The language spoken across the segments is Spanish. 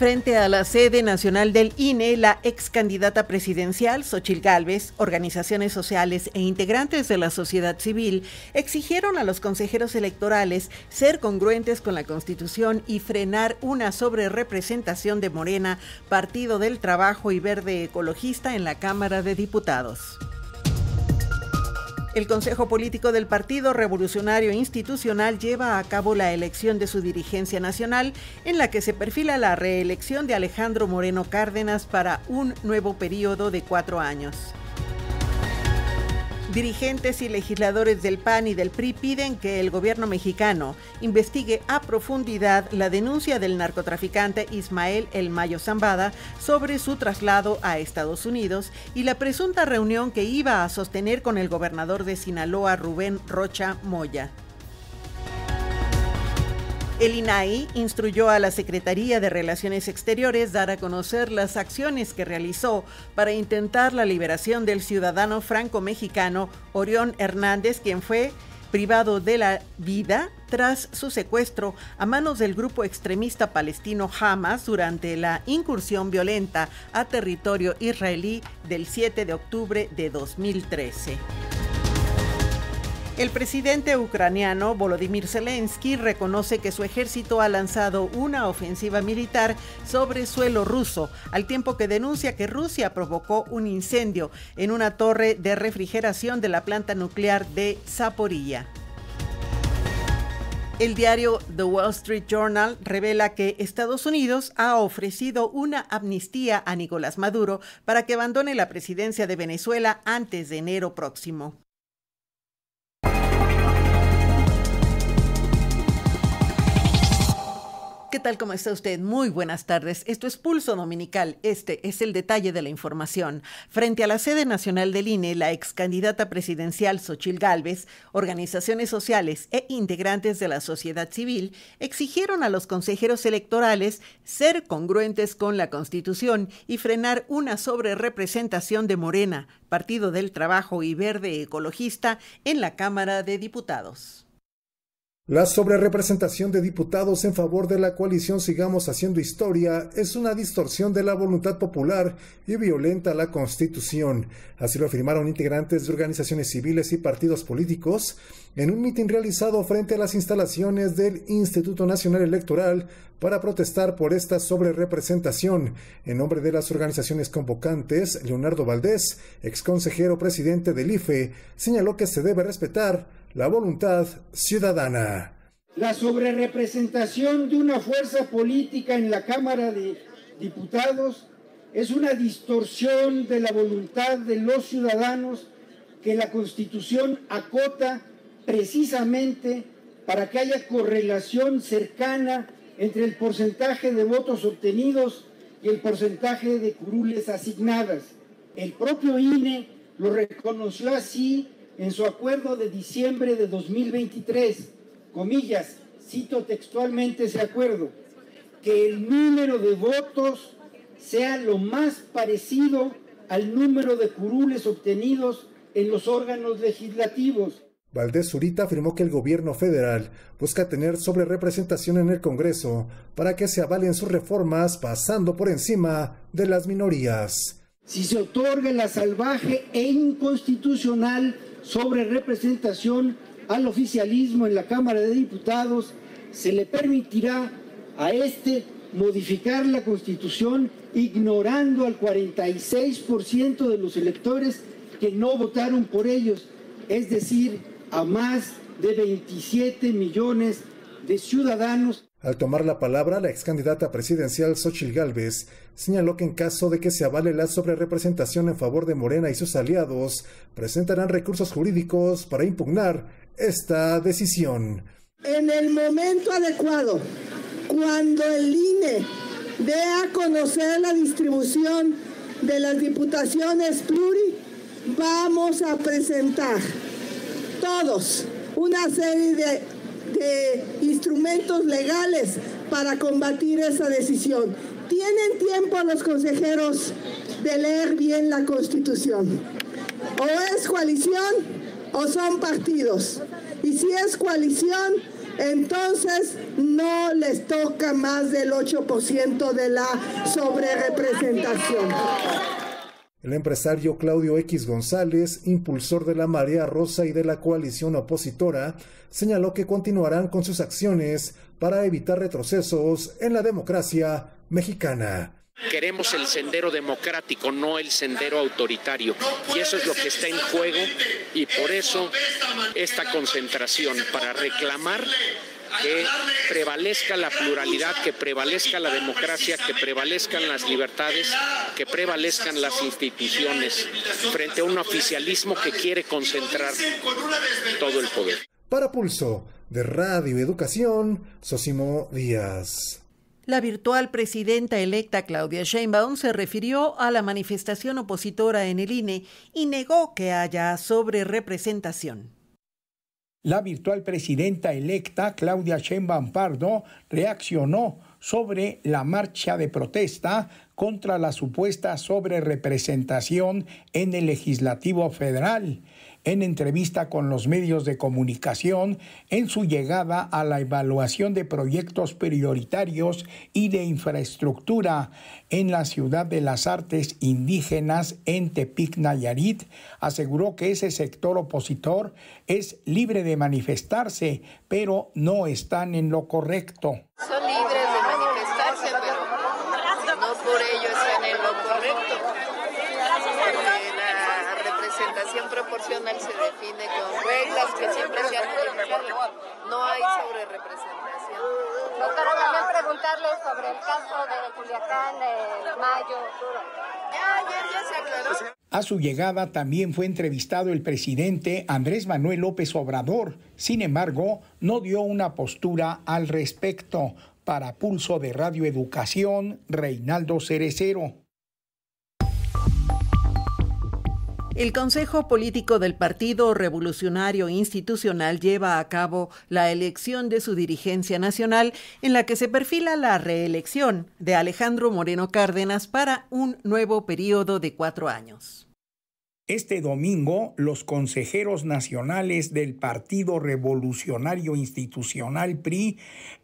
frente a la sede nacional del INE, la ex candidata presidencial Xochil Gálvez, organizaciones sociales e integrantes de la sociedad civil exigieron a los consejeros electorales ser congruentes con la Constitución y frenar una sobrerepresentación de Morena, Partido del Trabajo y Verde Ecologista en la Cámara de Diputados. El Consejo Político del Partido Revolucionario Institucional lleva a cabo la elección de su dirigencia nacional, en la que se perfila la reelección de Alejandro Moreno Cárdenas para un nuevo periodo de cuatro años. Dirigentes y legisladores del PAN y del PRI piden que el gobierno mexicano investigue a profundidad la denuncia del narcotraficante Ismael El Mayo Zambada sobre su traslado a Estados Unidos y la presunta reunión que iba a sostener con el gobernador de Sinaloa Rubén Rocha Moya. El INAI instruyó a la Secretaría de Relaciones Exteriores dar a conocer las acciones que realizó para intentar la liberación del ciudadano franco-mexicano Orión Hernández, quien fue privado de la vida tras su secuestro a manos del grupo extremista palestino Hamas durante la incursión violenta a territorio israelí del 7 de octubre de 2013. El presidente ucraniano Volodymyr Zelensky reconoce que su ejército ha lanzado una ofensiva militar sobre suelo ruso, al tiempo que denuncia que Rusia provocó un incendio en una torre de refrigeración de la planta nuclear de Zaporilla. El diario The Wall Street Journal revela que Estados Unidos ha ofrecido una amnistía a Nicolás Maduro para que abandone la presidencia de Venezuela antes de enero próximo. ¿Qué tal? ¿Cómo está usted? Muy buenas tardes. Esto es Pulso Dominical. Este es el detalle de la información. Frente a la sede nacional del INE, la ex candidata presidencial Xochil Gálvez, organizaciones sociales e integrantes de la sociedad civil exigieron a los consejeros electorales ser congruentes con la Constitución y frenar una sobrerepresentación de Morena, Partido del Trabajo y Verde Ecologista en la Cámara de Diputados. La sobrerepresentación de diputados en favor de la coalición Sigamos Haciendo Historia es una distorsión de la voluntad popular y violenta la Constitución. Así lo afirmaron integrantes de organizaciones civiles y partidos políticos en un mitin realizado frente a las instalaciones del Instituto Nacional Electoral para protestar por esta sobrerepresentación. En nombre de las organizaciones convocantes, Leonardo Valdés, ex consejero presidente del IFE, señaló que se debe respetar la voluntad ciudadana. La sobrerepresentación de una fuerza política en la Cámara de Diputados es una distorsión de la voluntad de los ciudadanos que la Constitución acota precisamente para que haya correlación cercana entre el porcentaje de votos obtenidos y el porcentaje de curules asignadas. El propio INE lo reconoció así en su acuerdo de diciembre de 2023, comillas, cito textualmente ese acuerdo, que el número de votos sea lo más parecido al número de curules obtenidos en los órganos legislativos. Valdés Zurita afirmó que el gobierno federal busca tener sobre representación en el Congreso para que se avalen sus reformas pasando por encima de las minorías. Si se otorga la salvaje e inconstitucional sobre representación al oficialismo en la Cámara de Diputados, se le permitirá a este modificar la Constitución ignorando al 46% de los electores que no votaron por ellos, es decir, a más de 27 millones de ciudadanos. Al tomar la palabra, la ex candidata presidencial Xochil Gálvez señaló que en caso de que se avale la sobrerepresentación en favor de Morena y sus aliados, presentarán recursos jurídicos para impugnar esta decisión. En el momento adecuado, cuando el INE dé a conocer la distribución de las diputaciones pluri, vamos a presentar todos una serie de instrumentos legales para combatir esa decisión. Tienen tiempo los consejeros de leer bien la Constitución. O es coalición o son partidos. Y si es coalición, entonces no les toca más del 8% de la sobrerepresentación. El empresario Claudio X González, impulsor de la Marea Rosa y de la coalición opositora, señaló que continuarán con sus acciones para evitar retrocesos en la democracia mexicana. Queremos el sendero democrático, no el sendero autoritario. Y eso es lo que está en juego y por eso esta concentración para reclamar que prevalezca la pluralidad, que prevalezca la democracia, que prevalezcan las libertades que prevalezcan las instituciones frente a un oficialismo que quiere concentrar todo el poder. Para Pulso, de Radio Educación, Sosimo Díaz. La virtual presidenta electa Claudia Sheinbaum se refirió a la manifestación opositora en el INE y negó que haya sobrerepresentación. La virtual presidenta electa Claudia Sheinbaum Pardo reaccionó sobre la marcha de protesta contra la supuesta sobrerepresentación en el legislativo federal. En entrevista con los medios de comunicación, en su llegada a la evaluación de proyectos prioritarios y de infraestructura en la ciudad de las artes indígenas en Tepic Nayarit, aseguró que ese sector opositor es libre de manifestarse, pero no están en lo correcto. Son libres sobre el de eh, Mayo. A su llegada también fue entrevistado el presidente Andrés Manuel López Obrador. Sin embargo, no dio una postura al respecto. Para Pulso de Radio Educación, Reinaldo Cerecero. El Consejo Político del Partido Revolucionario Institucional lleva a cabo la elección de su dirigencia nacional en la que se perfila la reelección de Alejandro Moreno Cárdenas para un nuevo periodo de cuatro años. Este domingo, los consejeros nacionales del Partido Revolucionario Institucional PRI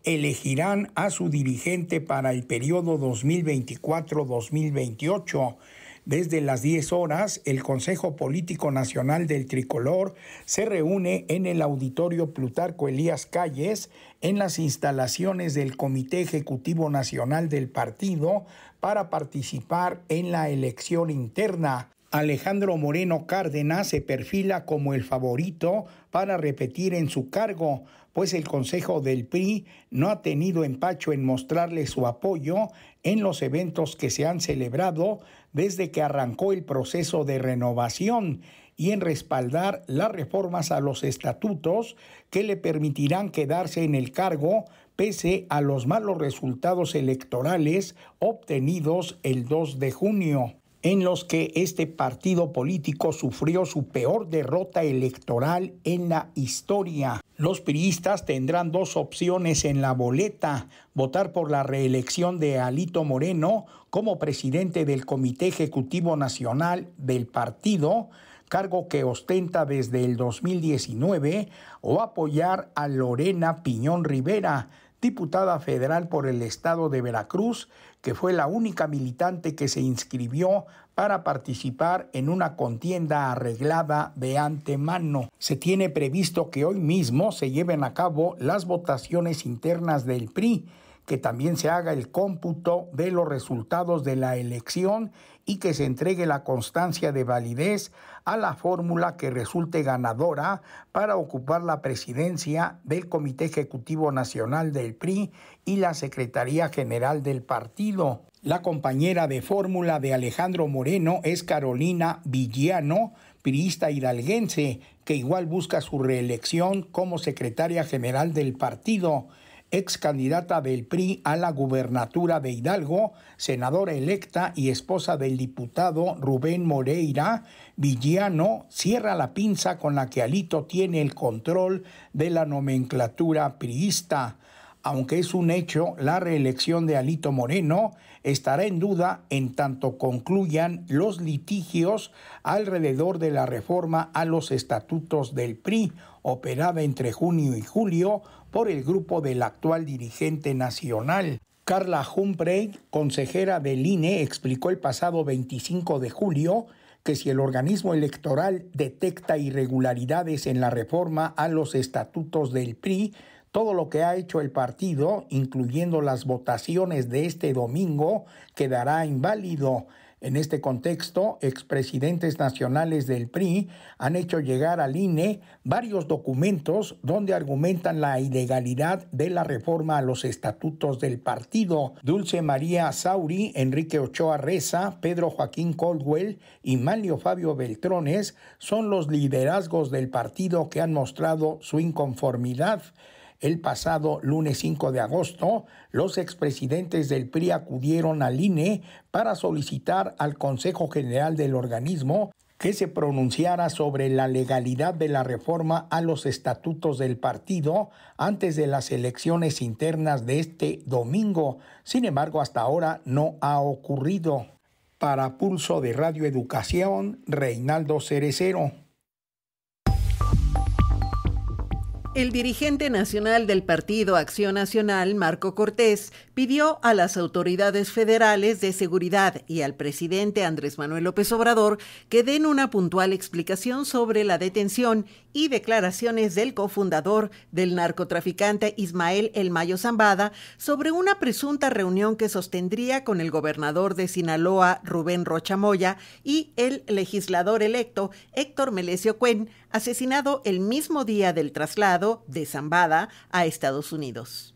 elegirán a su dirigente para el periodo 2024-2028 desde las 10 horas, el Consejo Político Nacional del Tricolor se reúne en el Auditorio Plutarco Elías Calles, en las instalaciones del Comité Ejecutivo Nacional del Partido, para participar en la elección interna. Alejandro Moreno Cárdenas se perfila como el favorito para repetir en su cargo, pues el Consejo del PRI no ha tenido empacho en mostrarle su apoyo en los eventos que se han celebrado desde que arrancó el proceso de renovación y en respaldar las reformas a los estatutos que le permitirán quedarse en el cargo pese a los malos resultados electorales obtenidos el 2 de junio en los que este partido político sufrió su peor derrota electoral en la historia. Los priistas tendrán dos opciones en la boleta, votar por la reelección de Alito Moreno como presidente del Comité Ejecutivo Nacional del partido, cargo que ostenta desde el 2019, o apoyar a Lorena Piñón Rivera, diputada federal por el estado de Veracruz, que fue la única militante que se inscribió para participar en una contienda arreglada de antemano. Se tiene previsto que hoy mismo se lleven a cabo las votaciones internas del PRI que también se haga el cómputo de los resultados de la elección y que se entregue la constancia de validez a la fórmula que resulte ganadora para ocupar la presidencia del Comité Ejecutivo Nacional del PRI y la Secretaría General del partido. La compañera de fórmula de Alejandro Moreno es Carolina Villano, priista hidalguense, que igual busca su reelección como secretaria general del partido ex candidata del PRI a la gubernatura de Hidalgo, senadora electa y esposa del diputado Rubén Moreira Villano, cierra la pinza con la que Alito tiene el control de la nomenclatura priista aunque es un hecho, la reelección de Alito Moreno estará en duda en tanto concluyan los litigios alrededor de la reforma a los estatutos del PRI, operada entre junio y julio por el grupo del actual dirigente nacional. Carla Humprey, consejera del INE, explicó el pasado 25 de julio que si el organismo electoral detecta irregularidades en la reforma a los estatutos del PRI, todo lo que ha hecho el partido, incluyendo las votaciones de este domingo, quedará inválido. En este contexto, expresidentes nacionales del PRI han hecho llegar al INE varios documentos donde argumentan la ilegalidad de la reforma a los estatutos del partido. Dulce María Sauri, Enrique Ochoa Reza, Pedro Joaquín Caldwell y Manlio Fabio Beltrones son los liderazgos del partido que han mostrado su inconformidad. El pasado lunes 5 de agosto, los expresidentes del PRI acudieron al INE para solicitar al Consejo General del organismo que se pronunciara sobre la legalidad de la reforma a los estatutos del partido antes de las elecciones internas de este domingo. Sin embargo, hasta ahora no ha ocurrido. Para Pulso de Radio Educación, Reinaldo Cerecero. El dirigente nacional del Partido Acción Nacional, Marco Cortés, pidió a las autoridades federales de seguridad y al presidente Andrés Manuel López Obrador que den una puntual explicación sobre la detención y declaraciones del cofundador del narcotraficante Ismael El Mayo Zambada sobre una presunta reunión que sostendría con el gobernador de Sinaloa, Rubén Moya, y el legislador electo, Héctor Melesio Cuen, asesinado el mismo día del traslado de Zambada a Estados Unidos.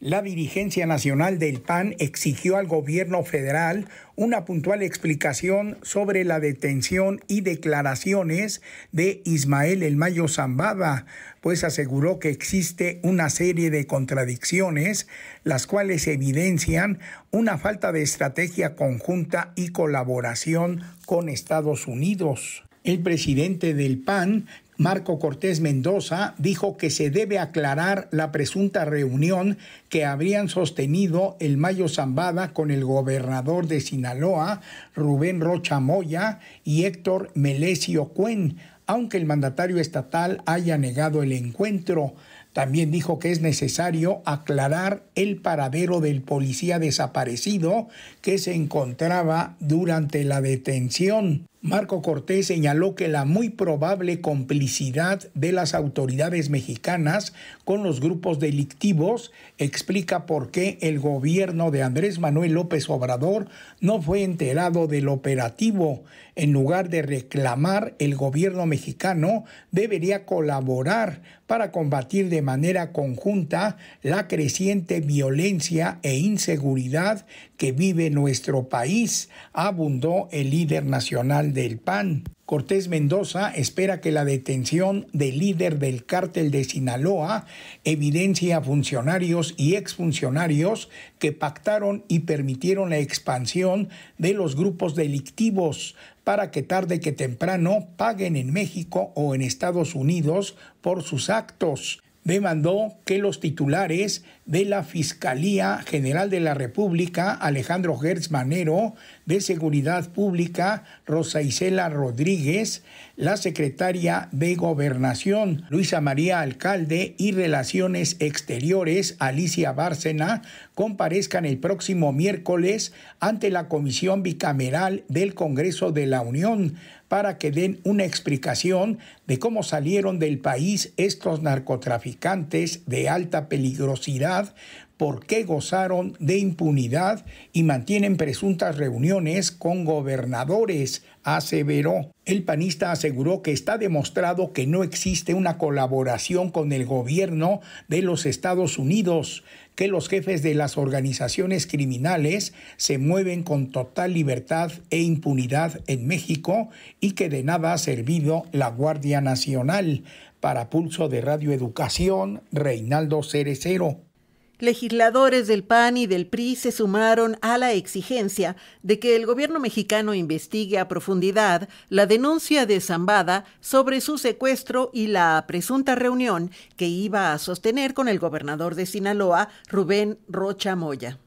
La dirigencia nacional del PAN exigió al gobierno federal una puntual explicación sobre la detención y declaraciones de Ismael Elmayo Zambada, pues aseguró que existe una serie de contradicciones, las cuales evidencian una falta de estrategia conjunta y colaboración con Estados Unidos. El presidente del PAN, Marco Cortés Mendoza dijo que se debe aclarar la presunta reunión que habrían sostenido el Mayo Zambada con el gobernador de Sinaloa, Rubén Rocha Moya y Héctor Melesio Cuen, aunque el mandatario estatal haya negado el encuentro. También dijo que es necesario aclarar el paradero del policía desaparecido que se encontraba durante la detención. Marco Cortés señaló que la muy probable complicidad de las autoridades mexicanas con los grupos delictivos explica por qué el gobierno de Andrés Manuel López Obrador no fue enterado del operativo. En lugar de reclamar, el gobierno mexicano debería colaborar para combatir de manera conjunta la creciente violencia e inseguridad que vive nuestro país, abundó el líder nacional del PAN. Cortés Mendoza espera que la detención del líder del cártel de Sinaloa evidencia a funcionarios y exfuncionarios que pactaron y permitieron la expansión de los grupos delictivos para que tarde que temprano paguen en México o en Estados Unidos por sus actos demandó que los titulares de la Fiscalía General de la República, Alejandro Gertz Manero, de Seguridad Pública, Rosa Isela Rodríguez, la secretaria de Gobernación, Luisa María Alcalde y Relaciones Exteriores, Alicia Bárcena, comparezcan el próximo miércoles ante la Comisión Bicameral del Congreso de la Unión para que den una explicación de cómo salieron del país estos narcotraficantes de alta peligrosidad, por qué gozaron de impunidad y mantienen presuntas reuniones con gobernadores, aseveró. El panista aseguró que está demostrado que no existe una colaboración con el gobierno de los Estados Unidos, que los jefes de las organizaciones criminales se mueven con total libertad e impunidad en México y que de nada ha servido la Guardia Nacional. Para Pulso de Radio Educación, Reinaldo Cerecero. Legisladores del PAN y del PRI se sumaron a la exigencia de que el gobierno mexicano investigue a profundidad la denuncia de Zambada sobre su secuestro y la presunta reunión que iba a sostener con el gobernador de Sinaloa, Rubén Rocha Moya.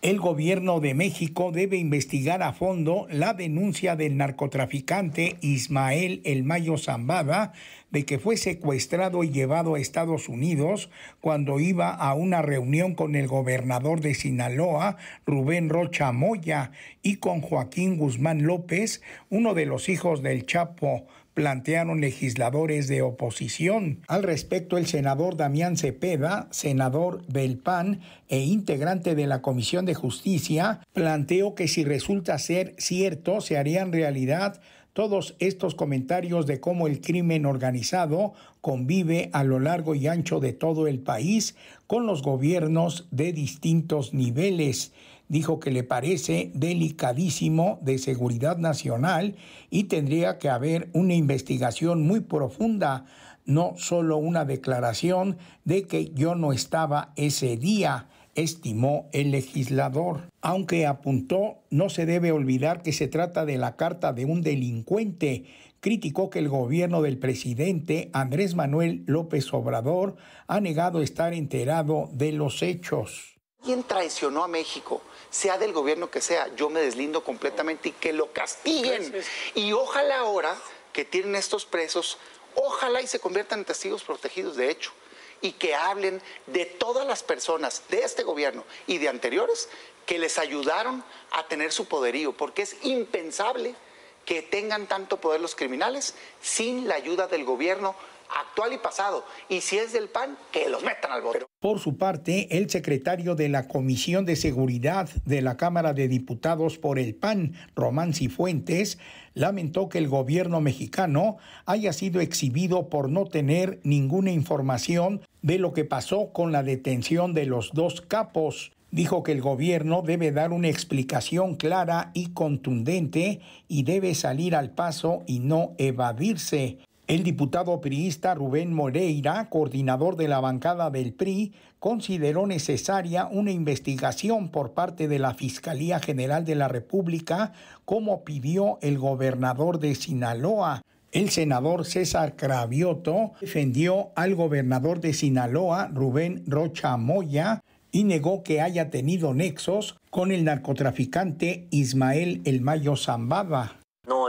El gobierno de México debe investigar a fondo la denuncia del narcotraficante Ismael El Mayo Zambada de que fue secuestrado y llevado a Estados Unidos cuando iba a una reunión con el gobernador de Sinaloa, Rubén Rocha Moya, y con Joaquín Guzmán López, uno de los hijos del Chapo plantearon legisladores de oposición. Al respecto, el senador Damián Cepeda, senador del PAN e integrante de la Comisión de Justicia, planteó que si resulta ser cierto, se harían realidad todos estos comentarios de cómo el crimen organizado convive a lo largo y ancho de todo el país con los gobiernos de distintos niveles dijo que le parece delicadísimo de seguridad nacional y tendría que haber una investigación muy profunda, no solo una declaración de que yo no estaba ese día estimó el legislador. Aunque apuntó, no se debe olvidar que se trata de la carta de un delincuente. Criticó que el gobierno del presidente Andrés Manuel López Obrador ha negado estar enterado de los hechos. ¿Quién traicionó a México? sea del gobierno que sea, yo me deslindo completamente y que lo castiguen. Y ojalá ahora que tienen estos presos, ojalá y se conviertan en testigos protegidos, de hecho y que hablen de todas las personas de este gobierno y de anteriores que les ayudaron a tener su poderío, porque es impensable que tengan tanto poder los criminales sin la ayuda del gobierno actual y pasado. Y si es del PAN, que los metan al bote. Por su parte, el secretario de la Comisión de Seguridad de la Cámara de Diputados por el PAN, Román Cifuentes, lamentó que el gobierno mexicano haya sido exhibido por no tener ninguna información de lo que pasó con la detención de los dos capos Dijo que el gobierno debe dar una explicación clara y contundente y debe salir al paso y no evadirse. El diputado priista Rubén Moreira, coordinador de la bancada del PRI, consideró necesaria una investigación por parte de la Fiscalía General de la República, como pidió el gobernador de Sinaloa. El senador César Cravioto defendió al gobernador de Sinaloa, Rubén Rocha Moya, y negó que haya tenido nexos con el narcotraficante Ismael El Mayo Zambada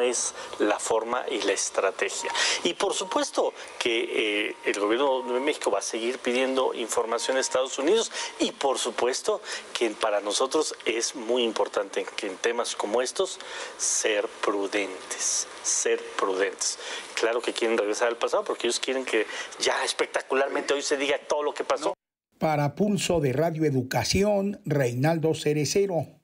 es la forma y la estrategia. Y por supuesto que eh, el gobierno de México va a seguir pidiendo información a Estados Unidos y por supuesto que para nosotros es muy importante que en temas como estos ser prudentes, ser prudentes. Claro que quieren regresar al pasado porque ellos quieren que ya espectacularmente hoy se diga todo lo que pasó. Para Pulso de Radio Educación, Reinaldo Cerecero.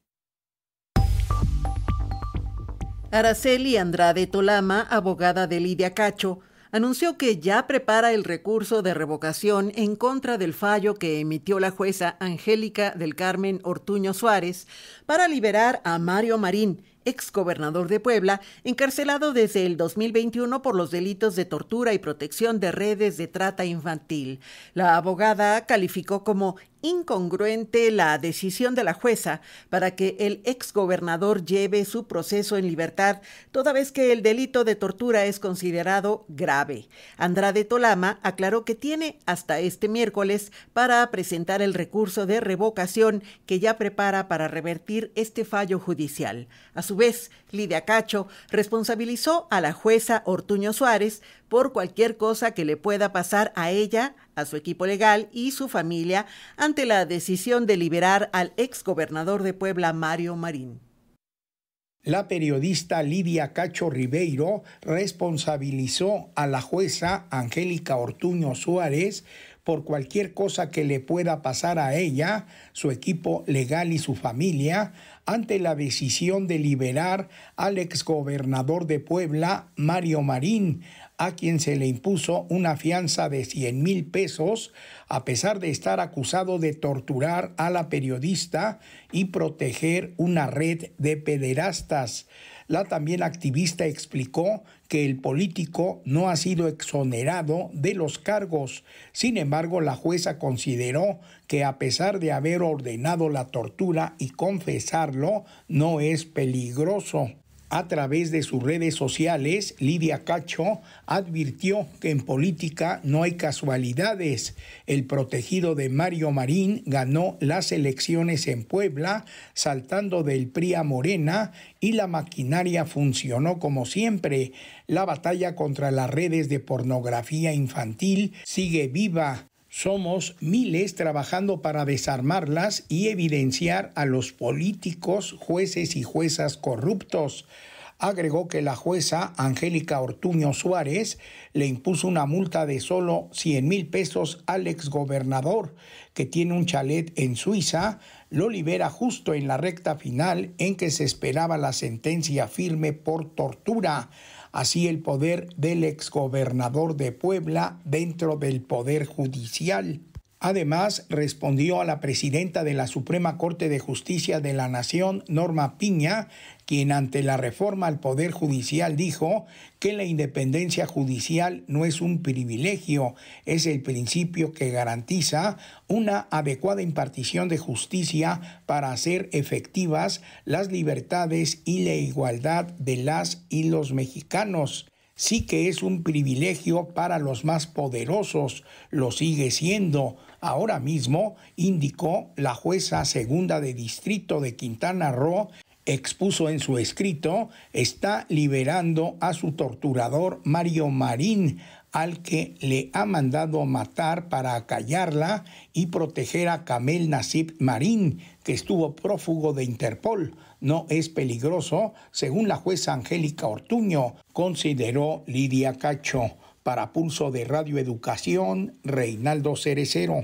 Araceli Andrade Tolama, abogada de Lidia Cacho, anunció que ya prepara el recurso de revocación en contra del fallo que emitió la jueza Angélica del Carmen Ortuño Suárez para liberar a Mario Marín, exgobernador de Puebla, encarcelado desde el 2021 por los delitos de tortura y protección de redes de trata infantil. La abogada calificó como incongruente la decisión de la jueza para que el exgobernador lleve su proceso en libertad, toda vez que el delito de tortura es considerado grave. Andrade Tolama aclaró que tiene hasta este miércoles para presentar el recurso de revocación que ya prepara para revertir este fallo judicial. A su vez, Lidia Cacho responsabilizó a la jueza Ortuño Suárez por cualquier cosa que le pueda pasar a ella, a su equipo legal y su familia ante la decisión de liberar al exgobernador de Puebla, Mario Marín. La periodista Lidia Cacho Ribeiro responsabilizó a la jueza Angélica Ortuño Suárez por cualquier cosa que le pueda pasar a ella, su equipo legal y su familia ante la decisión de liberar al exgobernador de Puebla, Mario Marín, a quien se le impuso una fianza de 100 mil pesos, a pesar de estar acusado de torturar a la periodista y proteger una red de pederastas. La también activista explicó que el político no ha sido exonerado de los cargos. Sin embargo, la jueza consideró que a pesar de haber ordenado la tortura y confesarlo, no es peligroso. A través de sus redes sociales, Lidia Cacho advirtió que en política no hay casualidades. El protegido de Mario Marín ganó las elecciones en Puebla, saltando del PRI a Morena, y la maquinaria funcionó como siempre. La batalla contra las redes de pornografía infantil sigue viva. Somos miles trabajando para desarmarlas y evidenciar a los políticos, jueces y juezas corruptos. Agregó que la jueza Angélica Ortuño Suárez le impuso una multa de solo 100 mil pesos al exgobernador, que tiene un chalet en Suiza, lo libera justo en la recta final en que se esperaba la sentencia firme por tortura así el poder del exgobernador de Puebla dentro del poder judicial. Además, respondió a la presidenta de la Suprema Corte de Justicia de la Nación, Norma Piña, quien ante la reforma al Poder Judicial dijo que la independencia judicial no es un privilegio, es el principio que garantiza una adecuada impartición de justicia para hacer efectivas las libertades y la igualdad de las y los mexicanos sí que es un privilegio para los más poderosos, lo sigue siendo ahora mismo, indicó la jueza segunda de distrito de Quintana Roo, expuso en su escrito, está liberando a su torturador Mario Marín, al que le ha mandado matar para acallarla y proteger a Kamel Nasib Marín, que estuvo prófugo de Interpol no es peligroso, según la jueza Angélica Ortuño, consideró Lidia Cacho. Para Pulso de Radio Educación, Reinaldo Cerecero.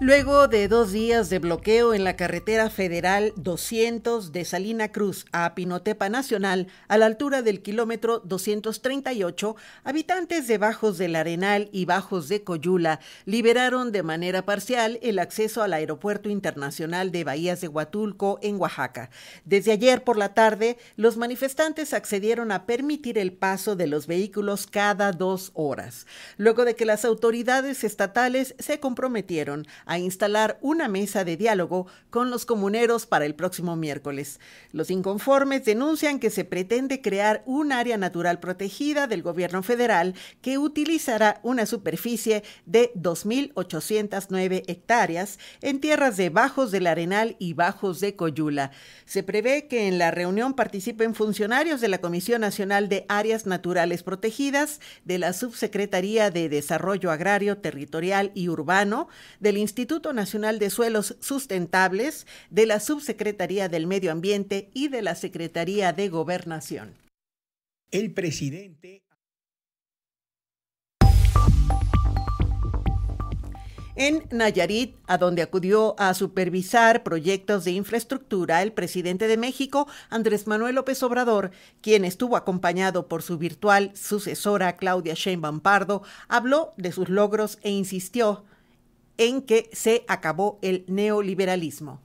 Luego de dos días de bloqueo en la carretera federal 200 de Salina Cruz a Pinotepa Nacional, a la altura del kilómetro 238, habitantes de Bajos del Arenal y Bajos de Coyula liberaron de manera parcial el acceso al Aeropuerto Internacional de Bahías de Huatulco en Oaxaca. Desde ayer por la tarde, los manifestantes accedieron a permitir el paso de los vehículos cada dos horas, luego de que las autoridades estatales se comprometieron a instalar una mesa de diálogo con los comuneros para el próximo miércoles. Los inconformes denuncian que se pretende crear un área natural protegida del gobierno federal que utilizará una superficie de 2.809 hectáreas en tierras de Bajos del Arenal y Bajos de Coyula. Se prevé que en la reunión participen funcionarios de la Comisión Nacional de Áreas Naturales Protegidas, de la Subsecretaría de Desarrollo Agrario, Territorial y Urbano, del Instituto Instituto Nacional de Suelos Sustentables, de la Subsecretaría del Medio Ambiente y de la Secretaría de Gobernación. El presidente En Nayarit, a donde acudió a supervisar proyectos de infraestructura el presidente de México, Andrés Manuel López Obrador, quien estuvo acompañado por su virtual sucesora Claudia Sheinbaum Pardo, habló de sus logros e insistió en que se acabó el neoliberalismo.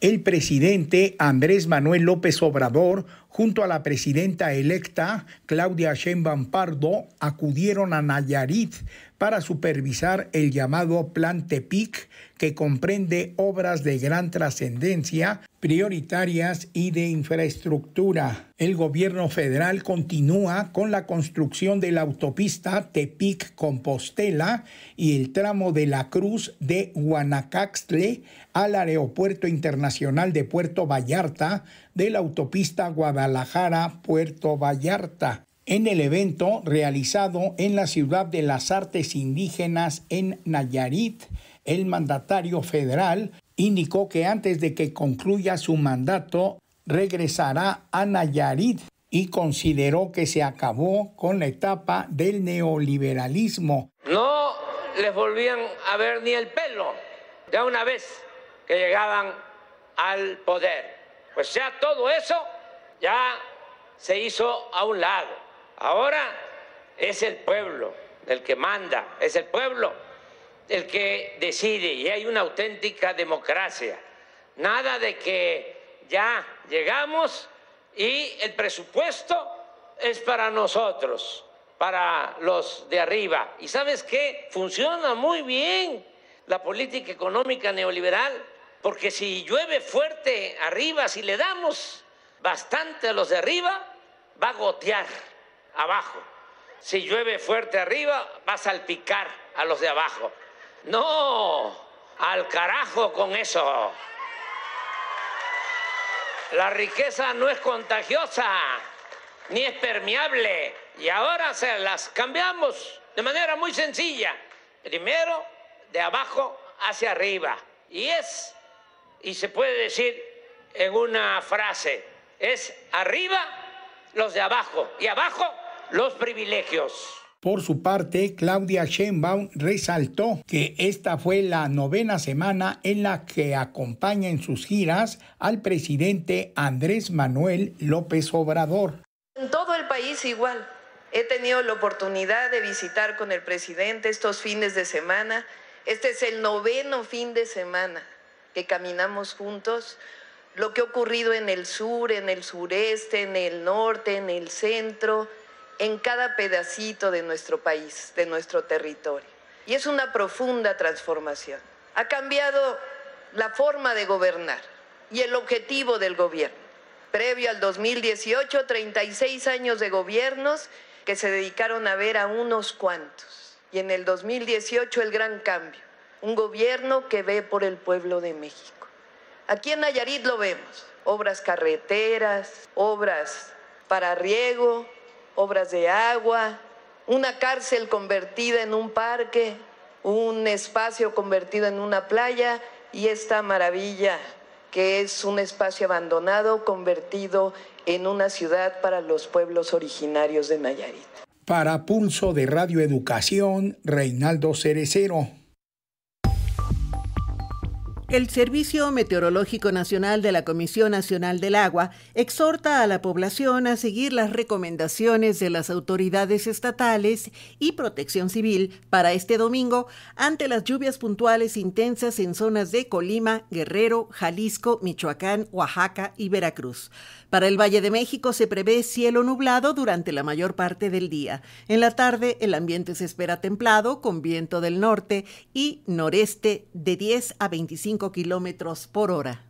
El presidente Andrés Manuel López Obrador junto a la presidenta electa Claudia Sheinbaum Pardo, acudieron a Nayarit para supervisar el llamado Plan TEPIC, que comprende obras de gran trascendencia, prioritarias y de infraestructura. El gobierno federal continúa con la construcción de la autopista Tepic-Compostela y el tramo de la Cruz de Guanacaxtle al Aeropuerto Internacional de Puerto Vallarta de la autopista Guadalajara-Puerto Vallarta en el evento realizado en la ciudad de las artes indígenas en Nayarit, el mandatario federal indicó que antes de que concluya su mandato regresará a Nayarit y consideró que se acabó con la etapa del neoliberalismo. No les volvían a ver ni el pelo ya una vez que llegaban al poder. Pues ya todo eso ya se hizo a un lado. Ahora es el pueblo el que manda, es el pueblo el que decide y hay una auténtica democracia. Nada de que ya llegamos y el presupuesto es para nosotros, para los de arriba. ¿Y sabes qué? Funciona muy bien la política económica neoliberal porque si llueve fuerte arriba, si le damos bastante a los de arriba, va a gotear abajo. Si llueve fuerte arriba, va a salpicar a los de abajo. No, al carajo con eso. La riqueza no es contagiosa, ni es permeable. Y ahora se las cambiamos de manera muy sencilla. Primero, de abajo hacia arriba. Y es y se puede decir en una frase, es arriba los de abajo y abajo los privilegios. Por su parte, Claudia Sheinbaum resaltó que esta fue la novena semana en la que acompaña en sus giras al presidente Andrés Manuel López Obrador. En todo el país igual. He tenido la oportunidad de visitar con el presidente estos fines de semana. Este es el noveno fin de semana que caminamos juntos, lo que ha ocurrido en el sur, en el sureste, en el norte, en el centro, en cada pedacito de nuestro país, de nuestro territorio. Y es una profunda transformación. Ha cambiado la forma de gobernar y el objetivo del gobierno. Previo al 2018, 36 años de gobiernos que se dedicaron a ver a unos cuantos. Y en el 2018 el gran cambio un gobierno que ve por el pueblo de México. Aquí en Nayarit lo vemos, obras carreteras, obras para riego, obras de agua, una cárcel convertida en un parque, un espacio convertido en una playa y esta maravilla que es un espacio abandonado convertido en una ciudad para los pueblos originarios de Nayarit. Para Pulso de Radio Educación, Reinaldo Cerecero. El Servicio Meteorológico Nacional de la Comisión Nacional del Agua exhorta a la población a seguir las recomendaciones de las autoridades estatales y protección civil para este domingo ante las lluvias puntuales intensas en zonas de Colima, Guerrero, Jalisco, Michoacán, Oaxaca y Veracruz. Para el Valle de México se prevé cielo nublado durante la mayor parte del día. En la tarde el ambiente se espera templado con viento del norte y noreste de 10 a 25 kilómetros por hora.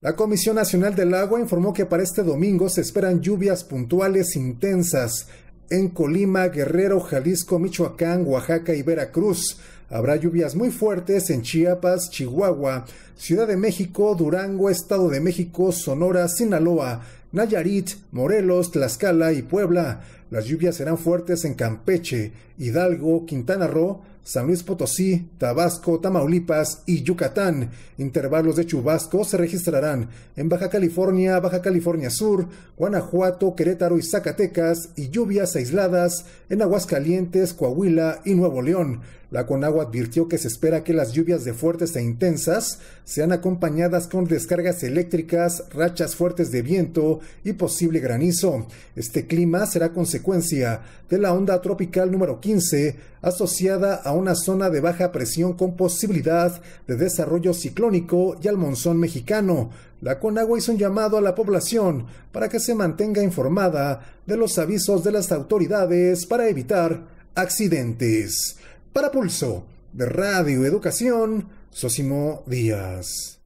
La Comisión Nacional del Agua informó que para este domingo se esperan lluvias puntuales intensas en Colima, Guerrero, Jalisco, Michoacán, Oaxaca y Veracruz. Habrá lluvias muy fuertes en Chiapas, Chihuahua, Ciudad de México, Durango, Estado de México, Sonora, Sinaloa, Nayarit, Morelos, Tlaxcala y Puebla. Las lluvias serán fuertes en Campeche, Hidalgo, Quintana Roo, San Luis Potosí, Tabasco, Tamaulipas y Yucatán. Intervalos de chubasco se registrarán en Baja California, Baja California Sur, Guanajuato, Querétaro y Zacatecas y lluvias aisladas en Aguascalientes, Coahuila y Nuevo León. La Conagua advirtió que se espera que las lluvias de fuertes e intensas sean acompañadas con descargas eléctricas, rachas fuertes de viento y posible granizo. Este clima será consecuencia de la onda tropical número 15 asociada a una zona de baja presión con posibilidad de desarrollo ciclónico y al monzón mexicano. La Conagua hizo un llamado a la población para que se mantenga informada de los avisos de las autoridades para evitar accidentes. Para Pulso, de Radio Educación, Sosimo Díaz.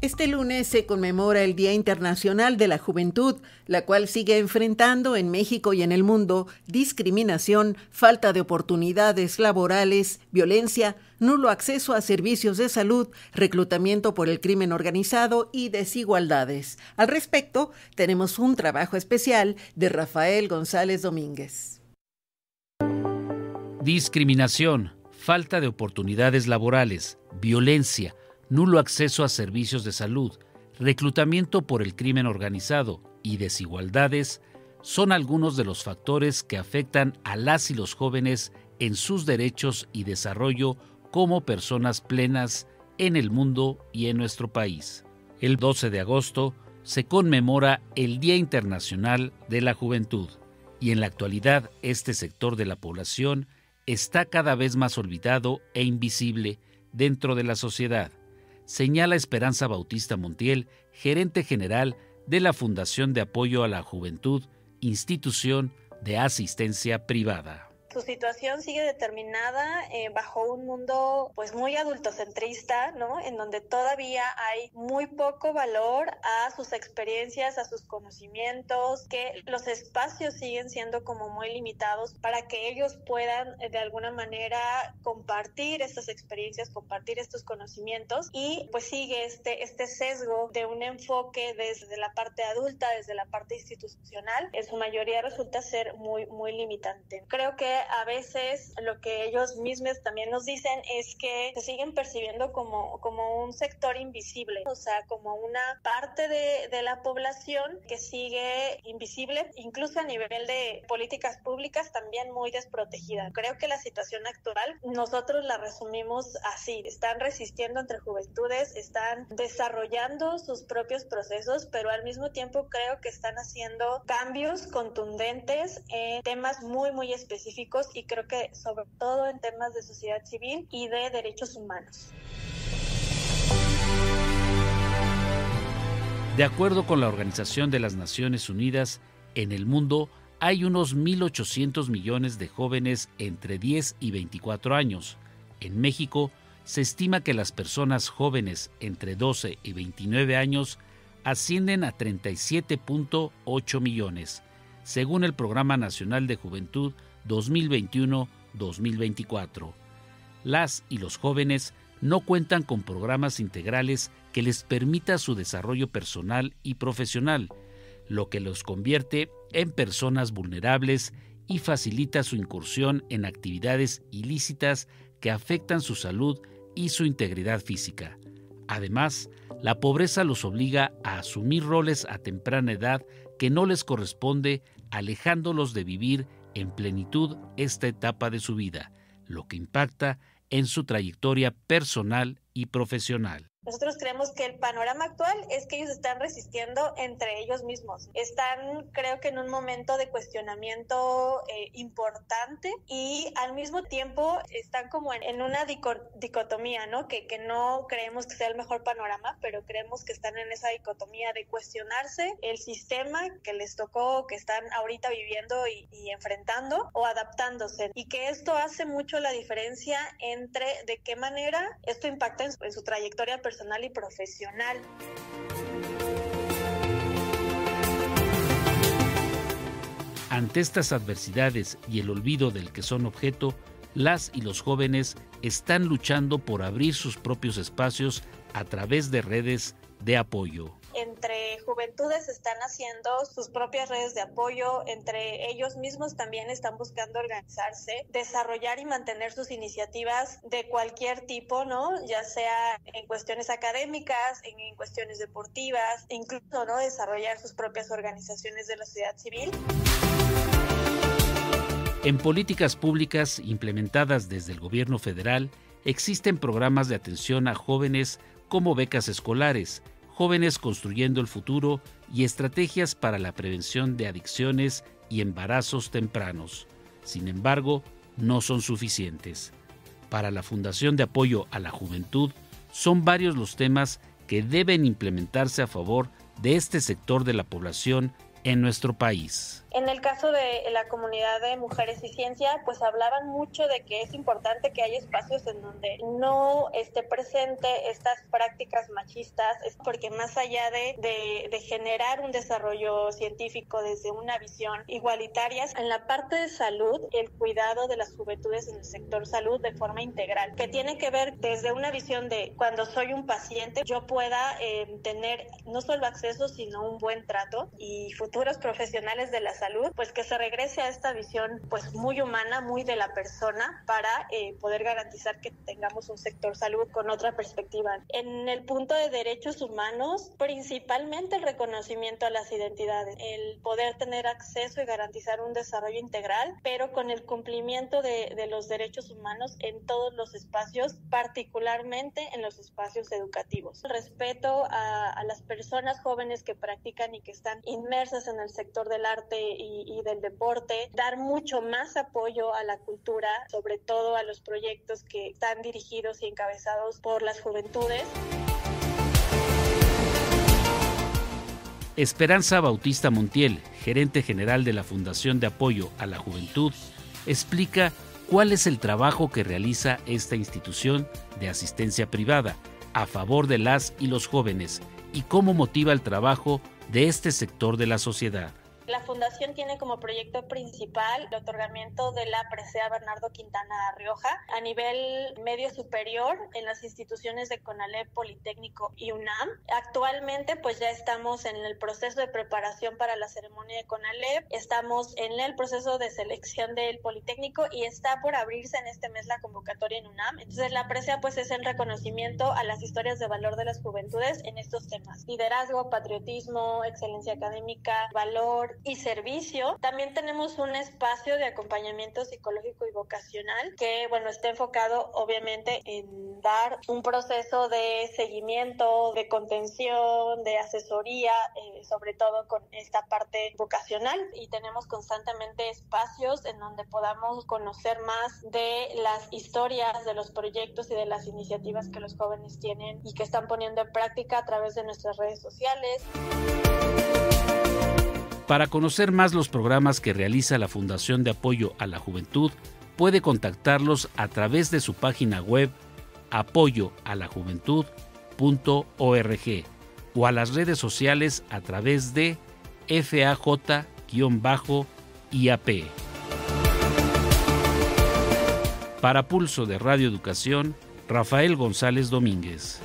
Este lunes se conmemora el Día Internacional de la Juventud, la cual sigue enfrentando en México y en el mundo discriminación, falta de oportunidades laborales, violencia, nulo acceso a servicios de salud, reclutamiento por el crimen organizado y desigualdades. Al respecto, tenemos un trabajo especial de Rafael González Domínguez. Discriminación, falta de oportunidades laborales, violencia, nulo acceso a servicios de salud, reclutamiento por el crimen organizado y desigualdades son algunos de los factores que afectan a las y los jóvenes en sus derechos y desarrollo como personas plenas en el mundo y en nuestro país. El 12 de agosto se conmemora el Día Internacional de la Juventud y en la actualidad este sector de la población está cada vez más olvidado e invisible dentro de la sociedad, señala Esperanza Bautista Montiel, gerente general de la Fundación de Apoyo a la Juventud, institución de asistencia privada su situación sigue determinada eh, bajo un mundo pues muy adultocentrista, ¿no? En donde todavía hay muy poco valor a sus experiencias, a sus conocimientos, que los espacios siguen siendo como muy limitados para que ellos puedan eh, de alguna manera compartir estas experiencias, compartir estos conocimientos y pues sigue este, este sesgo de un enfoque desde la parte adulta, desde la parte institucional, en su mayoría resulta ser muy, muy limitante. Creo que a veces lo que ellos mismos también nos dicen es que se siguen percibiendo como, como un sector invisible, o sea, como una parte de, de la población que sigue invisible, incluso a nivel de políticas públicas también muy desprotegida. Creo que la situación actual nosotros la resumimos así, están resistiendo entre juventudes, están desarrollando sus propios procesos, pero al mismo tiempo creo que están haciendo cambios contundentes en temas muy, muy específicos y creo que sobre todo en temas de sociedad civil y de derechos humanos. De acuerdo con la Organización de las Naciones Unidas, en el mundo hay unos 1.800 millones de jóvenes entre 10 y 24 años. En México, se estima que las personas jóvenes entre 12 y 29 años ascienden a 37.8 millones, según el Programa Nacional de Juventud 2021-2024. Las y los jóvenes no cuentan con programas integrales que les permita su desarrollo personal y profesional, lo que los convierte en personas vulnerables y facilita su incursión en actividades ilícitas que afectan su salud y su integridad física. Además, la pobreza los obliga a asumir roles a temprana edad que no les corresponde, alejándolos de vivir en plenitud esta etapa de su vida, lo que impacta en su trayectoria personal y profesional. Nosotros creemos que el panorama actual es que ellos están resistiendo entre ellos mismos. Están, creo que, en un momento de cuestionamiento eh, importante y al mismo tiempo están como en, una dicotomía, ¿no? Que, que no creemos que sea el mejor panorama, pero creemos que están en esa dicotomía de cuestionarse el sistema que les tocó, que están ahorita viviendo y, enfrentando o adaptándose. Y que esto hace mucho la diferencia entre de qué manera esto impacta en su, en su trayectoria personal y profesional. Ante estas adversidades y el olvido del que son objeto, las y los jóvenes están luchando por abrir sus propios espacios a través de redes de apoyo entre juventudes están haciendo sus propias redes de apoyo, entre ellos mismos también están buscando organizarse, desarrollar y mantener sus iniciativas de cualquier tipo, ¿no? Ya sea en cuestiones académicas, en, cuestiones deportivas, incluso, ¿no? Desarrollar sus propias organizaciones de la sociedad civil. En políticas públicas implementadas desde el gobierno federal, existen programas de atención a jóvenes como becas escolares, Jóvenes Construyendo el Futuro y Estrategias para la Prevención de Adicciones y Embarazos Tempranos. Sin embargo, no son suficientes. Para la Fundación de Apoyo a la Juventud, son varios los temas que deben implementarse a favor de este sector de la población en nuestro país. En el caso de la comunidad de mujeres y ciencia, pues hablaban mucho de que es importante que haya espacios en donde no esté presente estas prácticas machistas, es porque más allá de, de, generar un desarrollo científico desde una visión igualitaria, en la parte de salud, el cuidado de las juventudes en el sector salud de forma integral, que tiene que ver desde una visión de cuando soy un paciente, yo pueda eh, tener no solo acceso, sino un buen trato y futuros profesionales de la salud pues que se regrese a esta visión pues muy humana, muy de la persona para eh, poder garantizar que tengamos un sector salud con otra perspectiva. En el punto de derechos humanos, principalmente el reconocimiento a las identidades, el poder tener acceso y garantizar un desarrollo integral, pero con el cumplimiento de, los derechos humanos en todos los espacios, particularmente en los espacios educativos. respeto a, a las personas jóvenes que practican y que están inmersas en el sector del arte y, del deporte, dar mucho más apoyo a la cultura, sobre todo a los proyectos que están dirigidos y encabezados por las juventudes. Esperanza Bautista Montiel, gerente general de la Fundación de Apoyo a la Juventud, explica cuál es el trabajo que realiza esta institución de asistencia privada a favor de las y los jóvenes y cómo motiva el trabajo de este sector de la sociedad. La fundación tiene como proyecto principal el otorgamiento de la presea Bernardo Quintana Rioja a nivel medio superior en las instituciones de CONALEP, Politécnico y UNAM. Actualmente pues ya estamos en el proceso de preparación para la ceremonia de CONALEP, estamos en el proceso de selección del Politécnico y está por abrirse en este mes la convocatoria en UNAM. Entonces la presea pues es el reconocimiento a las historias de valor de las juventudes en estos temas. Liderazgo, patriotismo, excelencia académica, valor, y servicio. También tenemos un espacio de acompañamiento psicológico y vocacional que, bueno, está enfocado obviamente en dar un proceso de seguimiento, de contención, de asesoría, eh, sobre todo con esta parte vocacional. Y tenemos constantemente espacios en donde podamos conocer más de las historias, de los proyectos y de las iniciativas que los jóvenes tienen y que están poniendo en práctica a través de nuestras redes sociales. Para conocer más los programas que realiza la Fundación de Apoyo a la Juventud, puede contactarlos a través de su página web apoyoalajuventud.org o a las redes sociales a través de FAJ-IAP. Para Pulso de Radio Educación, Rafael González Domínguez.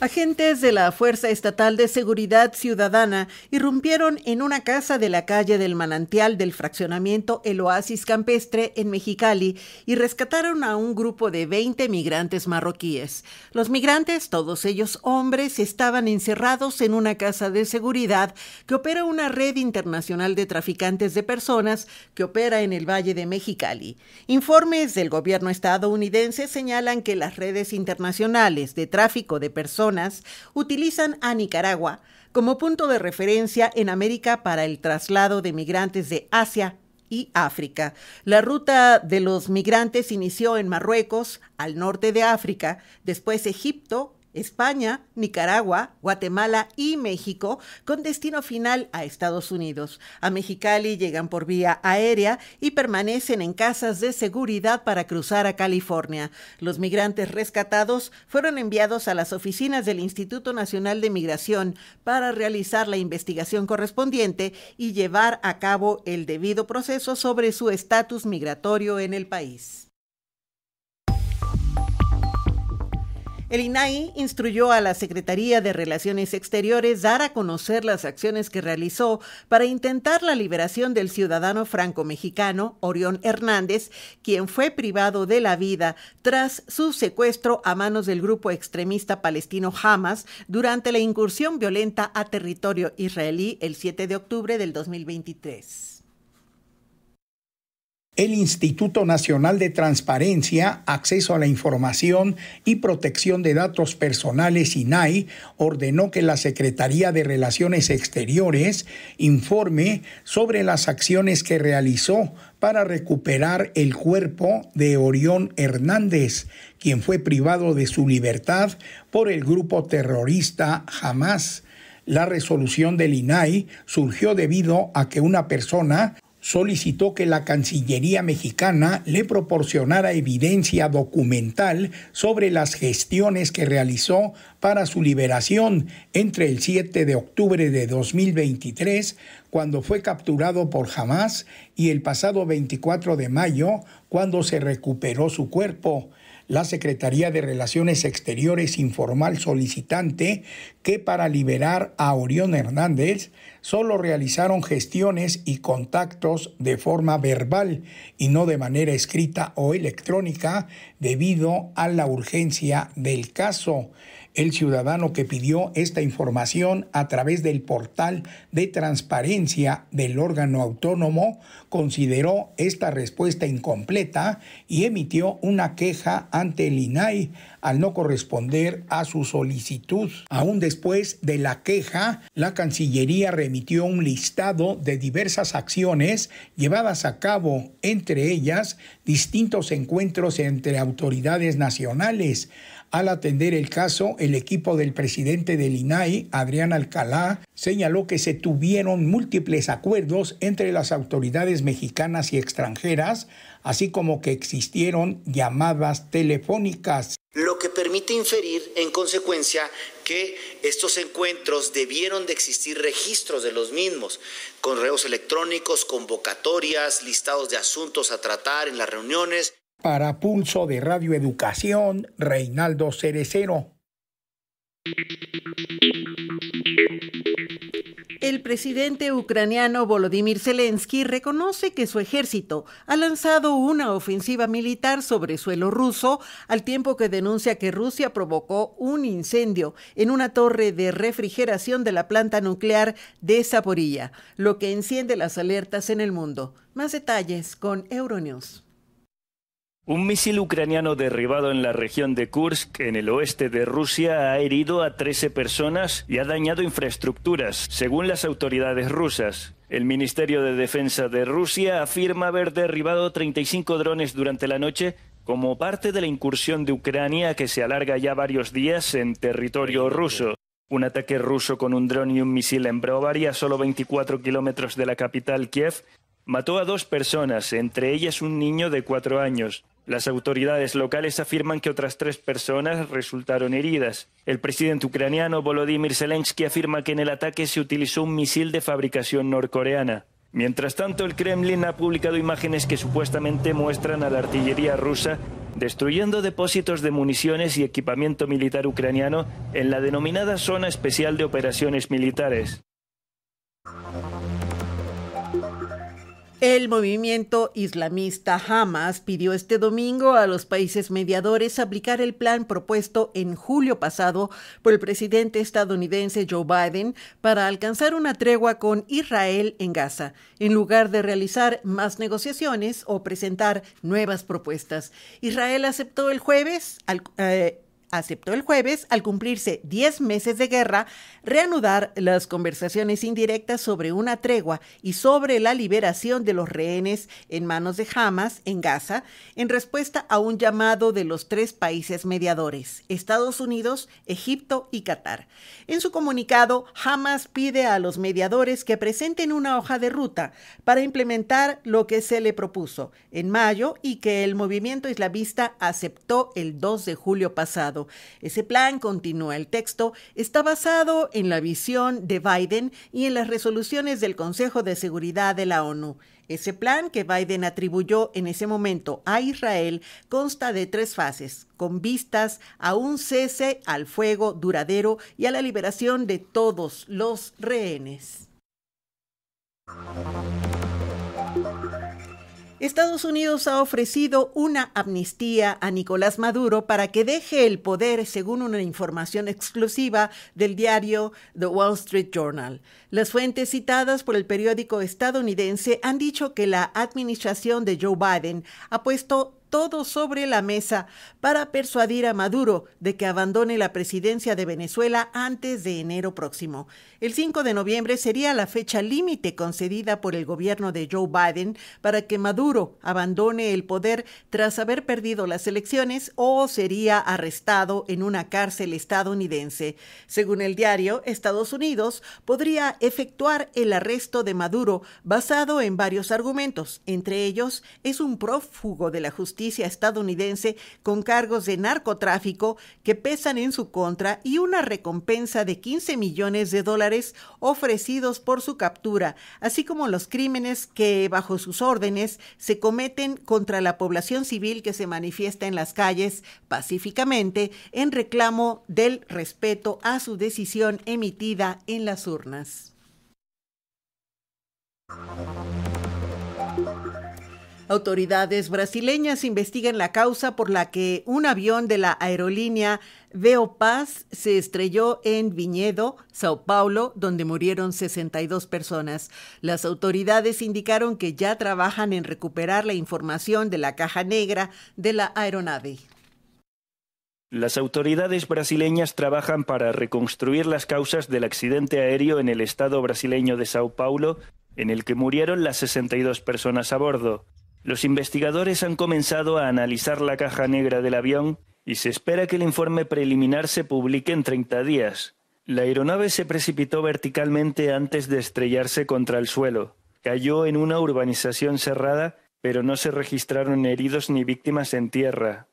Agentes de la Fuerza Estatal de Seguridad Ciudadana irrumpieron en una casa de la calle del manantial del fraccionamiento El Oasis Campestre en Mexicali y rescataron a un grupo de 20 migrantes marroquíes. Los migrantes, todos ellos hombres, estaban encerrados en una casa de seguridad que opera una red internacional de traficantes de personas que opera en el Valle de Mexicali. Informes del gobierno estadounidense señalan que las redes internacionales de tráfico de personas utilizan a Nicaragua como punto de referencia en América para el traslado de migrantes de Asia y África. La ruta de los migrantes inició en Marruecos, al norte de África, después Egipto, España, Nicaragua, Guatemala y México, con destino final a Estados Unidos. A Mexicali llegan por vía aérea y permanecen en casas de seguridad para cruzar a California. Los migrantes rescatados fueron enviados a las oficinas del Instituto Nacional de Migración para realizar la investigación correspondiente y llevar a cabo el debido proceso sobre su estatus migratorio en el país. El INAI instruyó a la Secretaría de Relaciones Exteriores dar a conocer las acciones que realizó para intentar la liberación del ciudadano franco-mexicano Orión Hernández, quien fue privado de la vida tras su secuestro a manos del grupo extremista palestino Hamas durante la incursión violenta a territorio israelí el 7 de octubre del 2023 el Instituto Nacional de Transparencia, Acceso a la Información y Protección de Datos Personales, INAI, ordenó que la Secretaría de Relaciones Exteriores informe sobre las acciones que realizó para recuperar el cuerpo de Orión Hernández, quien fue privado de su libertad por el grupo terrorista Hamas. La resolución del INAI surgió debido a que una persona solicitó que la Cancillería mexicana le proporcionara evidencia documental sobre las gestiones que realizó para su liberación entre el 7 de octubre de 2023, cuando fue capturado por Hamas, y el pasado 24 de mayo, cuando se recuperó su cuerpo la Secretaría de Relaciones Exteriores al solicitante que para liberar a Orión Hernández solo realizaron gestiones y contactos de forma verbal y no de manera escrita o electrónica debido a la urgencia del caso el ciudadano que pidió esta información a través del portal de transparencia del órgano autónomo consideró esta respuesta incompleta y emitió una queja ante el INAI al no corresponder a su solicitud. Aún después de la queja, la Cancillería remitió un listado de diversas acciones llevadas a cabo, entre ellas distintos encuentros entre autoridades nacionales, al atender el caso, el equipo del presidente del INAI, Adrián Alcalá, señaló que se tuvieron múltiples acuerdos entre las autoridades mexicanas y extranjeras, así como que existieron llamadas telefónicas. Lo que permite inferir, en consecuencia, que estos encuentros debieron de existir registros de los mismos, correos electrónicos, convocatorias, listados de asuntos a tratar en las reuniones, para Pulso de Radio Educación, Reinaldo Cerecero. El presidente ucraniano Volodymyr Zelensky reconoce que su ejército ha lanzado una ofensiva militar sobre suelo ruso, al tiempo que denuncia que Rusia provocó un incendio en una torre de refrigeración de la planta nuclear de Zaporilla, lo que enciende las alertas en el mundo. Más detalles con Euronews. Un misil ucraniano derribado en la región de Kursk, en el oeste de Rusia, ha herido a 13 personas y ha dañado infraestructuras, según las autoridades rusas. El Ministerio de Defensa de Rusia afirma haber derribado 35 drones durante la noche como parte de la incursión de Ucrania que se alarga ya varios días en territorio ruso. Un ataque ruso con un dron y un misil en Brovary, a solo 24 kilómetros de la capital Kiev, mató a dos personas, entre ellas un niño de cuatro años. Las autoridades locales afirman que otras tres personas resultaron heridas. El presidente ucraniano Volodymyr Zelensky afirma que en el ataque se utilizó un misil de fabricación norcoreana. Mientras tanto, el Kremlin ha publicado imágenes que supuestamente muestran a la artillería rusa destruyendo depósitos de municiones y equipamiento militar ucraniano en la denominada Zona Especial de Operaciones Militares. El movimiento islamista Hamas pidió este domingo a los países mediadores aplicar el plan propuesto en julio pasado por el presidente estadounidense Joe Biden para alcanzar una tregua con Israel en Gaza, en lugar de realizar más negociaciones o presentar nuevas propuestas. Israel aceptó el jueves al, eh, aceptó el jueves, al cumplirse 10 meses de guerra, reanudar las conversaciones indirectas sobre una tregua y sobre la liberación de los rehenes en manos de Hamas en Gaza, en respuesta a un llamado de los tres países mediadores, Estados Unidos, Egipto y Qatar. En su comunicado, Hamas pide a los mediadores que presenten una hoja de ruta para implementar lo que se le propuso en mayo y que el movimiento islamista aceptó el 2 de julio pasado. Ese plan, continúa el texto, está basado en la visión de Biden y en las resoluciones del Consejo de Seguridad de la ONU. Ese plan que Biden atribuyó en ese momento a Israel consta de tres fases, con vistas a un cese al fuego duradero y a la liberación de todos los rehenes. Estados Unidos ha ofrecido una amnistía a Nicolás Maduro para que deje el poder, según una información exclusiva del diario The Wall Street Journal. Las fuentes citadas por el periódico estadounidense han dicho que la administración de Joe Biden ha puesto todo sobre la mesa para persuadir a Maduro de que abandone la presidencia de Venezuela antes de enero próximo. El 5 de noviembre sería la fecha límite concedida por el gobierno de Joe Biden para que Maduro abandone el poder tras haber perdido las elecciones o sería arrestado en una cárcel estadounidense. Según el diario, Estados Unidos podría efectuar el arresto de Maduro basado en varios argumentos. Entre ellos, es un prófugo de la justicia estadounidense con cargos de narcotráfico que pesan en su contra y una recompensa de 15 millones de dólares ofrecidos por su captura, así como los crímenes que bajo sus órdenes se cometen contra la población civil que se manifiesta en las calles pacíficamente en reclamo del respeto a su decisión emitida en las urnas. Autoridades brasileñas investigan la causa por la que un avión de la aerolínea Veo Paz se estrelló en Viñedo, Sao Paulo, donde murieron 62 personas. Las autoridades indicaron que ya trabajan en recuperar la información de la caja negra de la aeronave. Las autoridades brasileñas trabajan para reconstruir las causas del accidente aéreo en el estado brasileño de Sao Paulo, en el que murieron las 62 personas a bordo. Los investigadores han comenzado a analizar la caja negra del avión y se espera que el informe preliminar se publique en 30 días. La aeronave se precipitó verticalmente antes de estrellarse contra el suelo. Cayó en una urbanización cerrada, pero no se registraron heridos ni víctimas en tierra.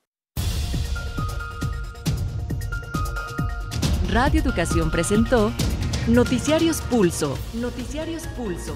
Radio Educación presentó Noticiarios Pulso. Noticiarios Pulso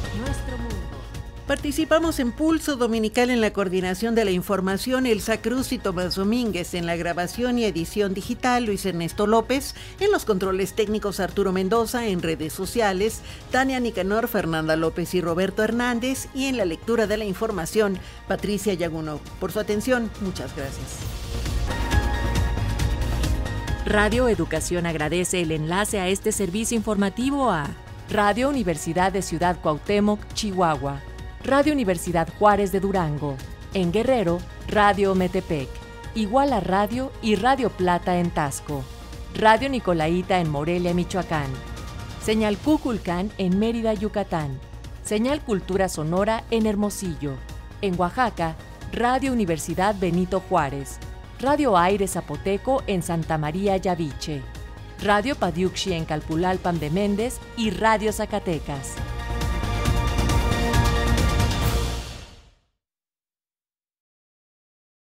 Participamos en Pulso Dominical en la coordinación de la información Elsa Cruz y Tomás Domínguez, en la grabación y edición digital Luis Ernesto López, en los controles técnicos Arturo Mendoza, en redes sociales Tania Nicanor, Fernanda López y Roberto Hernández y en la lectura de la información Patricia Yaguno. Por su atención, muchas gracias. Radio Educación agradece el enlace a este servicio informativo a Radio Universidad de Ciudad Cuauhtémoc, Chihuahua Radio Universidad Juárez de Durango. En Guerrero, Radio Metepec. Iguala Radio y Radio Plata en Tasco. Radio Nicolaita en Morelia, Michoacán. Señal Cuculcán en Mérida, Yucatán. Señal Cultura Sonora en Hermosillo. En Oaxaca, Radio Universidad Benito Juárez. Radio Aire Zapoteco en Santa María Yaviche. Radio Padiuxi en Calpulalpan de Méndez y Radio Zacatecas.